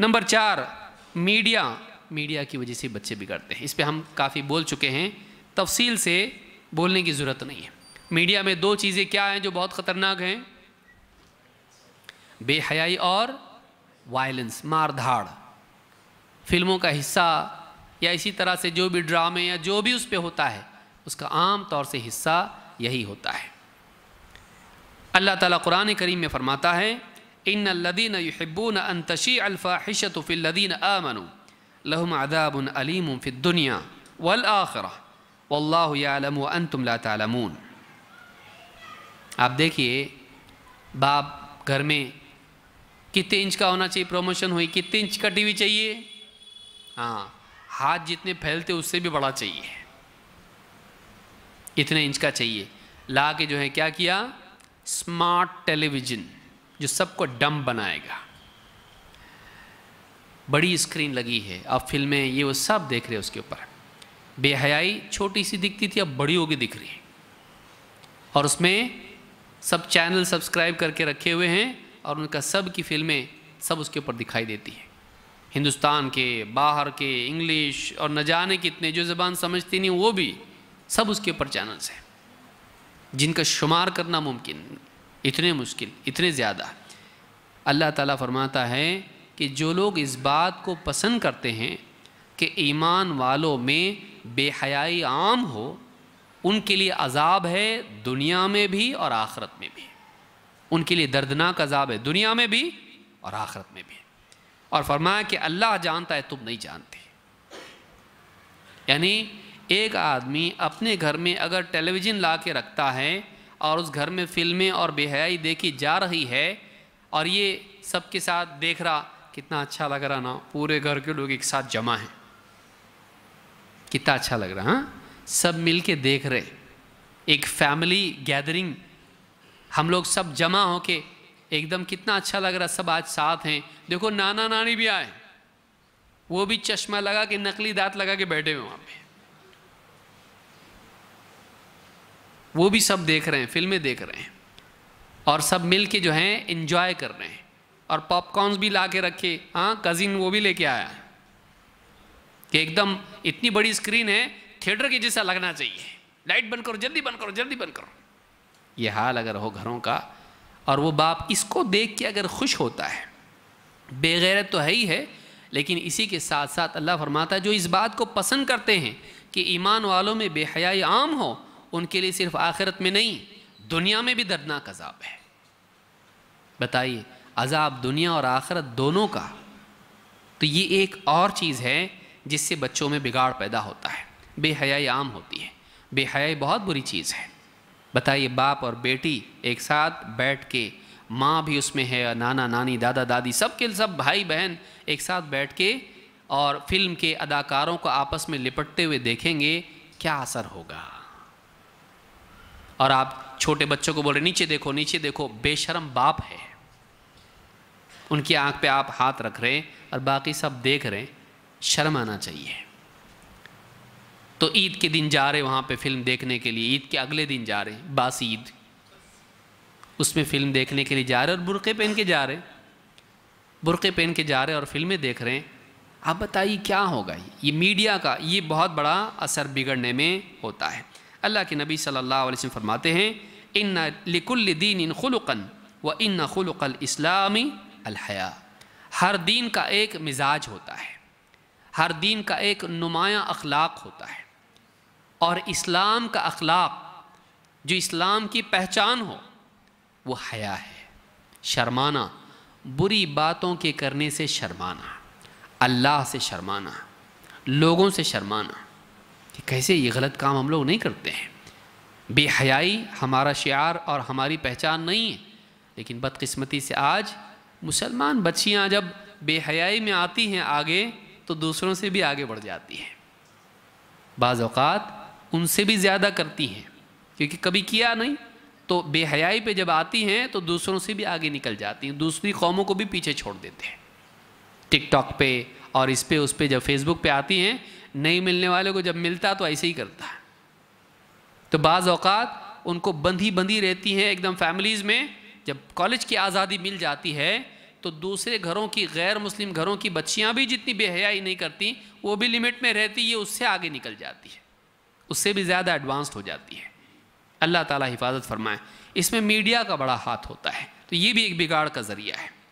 number चार media media की वजह से बच्चे बिगड़ते हैं इस पर हम काफ़ी बोल चुके हैं तफसील से बोलने की ज़रूरत नहीं है मीडिया में दो चीज़ें क्या हैं जो बहुत ख़तरनाक हैं बेहयाई और वायलेंस मारधाड़ फिल्मों का हिस्सा या इसी तरह से जो भी ड्रामे या जो भी उस पर होता है उसका आम तौर से हिस्सा यही होता है अल्लाह ताला कुरान करीम में फ़रमाता है الذين يحبون इन تشيع यब्बून في الذين फ़िल्लिन لهم عذاب अदाब في الدنيا वल والله يعلم अन لا تعلمون आप देखिए बाप घर में कितने इंच का होना चाहिए प्रमोशन हुई कितने इंच का टीवी चाहिए हाँ हाथ जितने फैलते उससे भी बड़ा चाहिए इतने इंच का चाहिए ला के जो है क्या किया स्मार्ट टेलीविज़न जो सबको डम बनाएगा बड़ी स्क्रीन लगी है अब फिल्में ये वो सब देख रहे हैं उसके ऊपर बेहयाई छोटी सी दिखती थी अब बड़ी होगी दिख रही है और उसमें सब चैनल सब्सक्राइब करके रखे हुए हैं और उनका सब की फिल्में सब उसके ऊपर दिखाई देती हैं हिंदुस्तान के बाहर के इंग्लिश और न जाने कितने जो ज़बान समझती नहीं वो भी सब उसके ऊपर चैनल्स हैं जिनका शुमार करना मुमकिन इतने मुश्किल इतने ज़्यादा अल्लाह ताला फरमाता है कि जो लोग इस बात को पसंद करते हैं कि ईमान वालों में बेहयाई आम हो उनके लिए अजाब है दुनिया में भी और आखरत में भी उनके लिए दर्दनाक अजाब है दुनिया में भी और आखरत में भी और फरमाया कि अल्लाह जानता है तुम नहीं जानते यानी एक आदमी अपने घर में अगर टेलीविज़न ला के रखता है और उस घर में फिल्में और बेहयाई देखी जा रही है और ये सबके साथ देख रहा कितना अच्छा लग रहा ना पूरे घर के लोग एक साथ जमा हैं कितना अच्छा लग रहा हाँ सब मिल के देख रहे एक फैमिली गैदरिंग हम लोग सब जमा हो के एकदम कितना अच्छा लग रहा सब आज साथ हैं देखो नाना नानी भी आए वो भी चश्मा लगा के नकली दांत लगा के बैठे हुए वहाँ पे वो भी सब देख रहे हैं फिल्में देख रहे हैं और सब मिल के जो हैं इन्जॉय कर रहे हैं और पॉपकॉर्नस भी ला के रखे हाँ कज़िन वो भी लेके आया कि एकदम इतनी बड़ी स्क्रीन है थिएटर के जैसा लगना चाहिए लाइट बंद करो जल्दी बंद करो जल्दी बंद करो ये हाल अगर हो घरों का और वो बाप इसको देख के अगर खुश होता है बेगैरत तो है ही है लेकिन इसी के साथ साथ अल्लाह फरमाता है जो इस बात को पसंद करते हैं कि ईमान वालों में बेहयाई आम हो उनके लिए सिर्फ आखिरत में नहीं दुनिया में भी दर्दनाक अजाब है बताइए अजाब दुनिया और आखिरत दोनों का तो ये एक और चीज़ है जिससे बच्चों में बिगाड़ पैदा होता है बेहयाई आम होती है बेहयाई बहुत बुरी चीज़ है बताइए बाप और बेटी एक साथ बैठ के माँ भी उसमें है नाना नानी दादा दादी सब के सब भाई बहन एक साथ बैठ के और फिल्म के अदाकारों को आपस में लिपटते हुए देखेंगे क्या असर होगा और आप छोटे बच्चों को बोल रहे नीचे देखो नीचे देखो बेशरम बाप है उनकी आंख पे आप हाथ रख रहे हैं और बाकी सब देख रहे हैं शर्म आना चाहिए तो ईद के दिन जा रहे वहाँ पे फिल्म देखने के लिए ईद के अगले दिन जा रहे बास ईद उसमें फिल्म देखने के लिए जा रहे और बुरके पहन के जा रहे बुरके पहन के जा रहे और फिल्में देख रहे हैं आप बताइए क्या होगा ये मीडिया का ये बहुत बड़ा असर बिगड़ने में होता है अल्लाह के नबी सल्लल्लाहु अलैहि वसल्लम फरमाते हैं इन लिकुल दीन इन खुलकन व इन खुलकल इस्लामी अलहया हर दीन का एक मिजाज होता है हर दीन का एक नुमाया अखलाक होता है और इस्लाम का अखलाक जो इस्लाम की पहचान हो वो हया है शर्माना बुरी बातों के करने से शर्माना अल्लाह से शर्माना लोगों से शर्माना कि कैसे ये गलत काम हम लोग नहीं करते हैं बेहयाई हमारा शार और हमारी पहचान नहीं है लेकिन बदकस्मती से आज मुसलमान बच्चियाँ जब बेहयाई में आती हैं आगे तो दूसरों से भी आगे बढ़ जाती हैं बाज़ात उनसे भी ज़्यादा करती हैं क्योंकि कभी किया नहीं तो बेहयाई पे जब आती हैं तो दूसरों से भी आगे निकल जाती हैं दूसरी कौमों को भी पीछे छोड़ देते हैं टिकटॉक पे और इस पर उस पर जब फेसबुक पे आती हैं नहीं मिलने वाले को जब मिलता तो ऐसे ही करता है तो बाज़ अवकात उनको बंधी बंधी रहती हैं एकदम फैमिलीज़ में जब कॉलेज की आज़ादी मिल जाती है तो दूसरे घरों की गैर मुस्लिम घरों की बच्चियाँ भी जितनी बेहयाई नहीं करती वो भी लिमिट में रहती ये उससे आगे निकल जाती है उससे भी ज़्यादा एडवांस्ड हो जाती है अल्लाह ताला हिफाजत फरमाए इसमें मीडिया का बड़ा हाथ होता है तो ये भी एक बिगाड़ का ज़रिया है